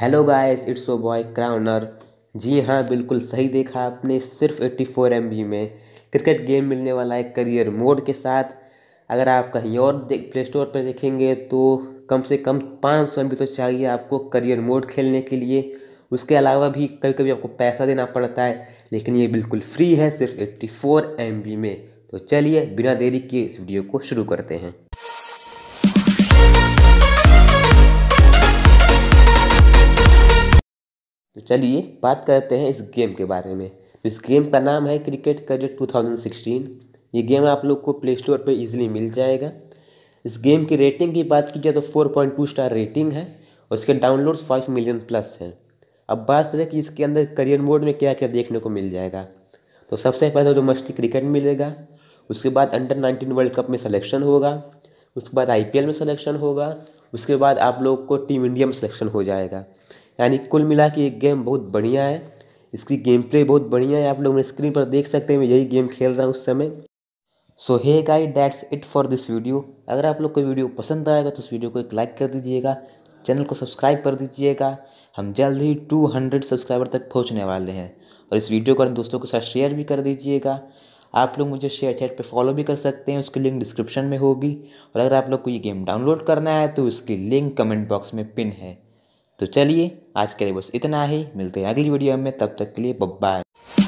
hello guys it's O boy Crowner जी हाँ बिल्कुल सही देखा आपने सिर्फ 84 फोर में क्रिकेट गेम मिलने वाला है करियर मोड के साथ अगर आप कहीं और प्ले स्टोर पर देखेंगे तो कम से कम पाँच सौ तो चाहिए आपको करियर मोड खेलने के लिए उसके अलावा भी कभी कभी आपको पैसा देना पड़ता है लेकिन ये बिल्कुल फ्री है सिर्फ 84 एमबी में तो चलिए बिना देरी के इस वीडियो को शुरू करते हैं तो चलिए बात करते हैं इस गेम के बारे में तो इस गेम का नाम है क्रिकेट का जो 2016 ये गेम आप लोग को प्ले स्टोर पर ईजिली मिल जाएगा इस गेम की रेटिंग की बात की जाए तो 4.2 स्टार रेटिंग है और इसके डाउनलोड 5 मिलियन प्लस हैं अब बात करें कि इसके अंदर करियर मोड में क्या क्या देखने को मिल जाएगा तो सबसे पहले डोमेस्टिक तो क्रिकेट मिलेगा उसके बाद अंडर नाइनटीन वर्ल्ड कप में सलेक्शन होगा उसके बाद आईपीएल में सलेक्शन होगा उसके बाद आप लोग को टीम इंडिया में सलेक्शन हो जाएगा यानी कुल मिला के ये गेम बहुत बढ़िया है इसकी गेम प्ले बहुत बढ़िया है आप लोग स्क्रीन पर देख सकते हैं मैं यही गेम खेल रहा हूँ उस समय so hey guy that's it for this video अगर आप लोग को वीडियो पसंद आएगा तो उस वीडियो को एक लाइक कर दीजिएगा चैनल को सब्सक्राइब कर दीजिएगा हम जल्द ही 200 सब्सक्राइबर तक पहुंचने वाले हैं और इस वीडियो को अपने दोस्तों के साथ शेयर भी कर दीजिएगा आप लोग मुझे शेयर चैट पे फॉलो भी कर सकते हैं उसकी लिंक डिस्क्रिप्शन में होगी और अगर आप लोग को ये गेम डाउनलोड करना है तो उसकी लिंक कमेंट बॉक्स में पिन है तो चलिए आज के लिए बस इतना ही मिलते हैं अगली वीडियो में तब तक के लिए बब्बा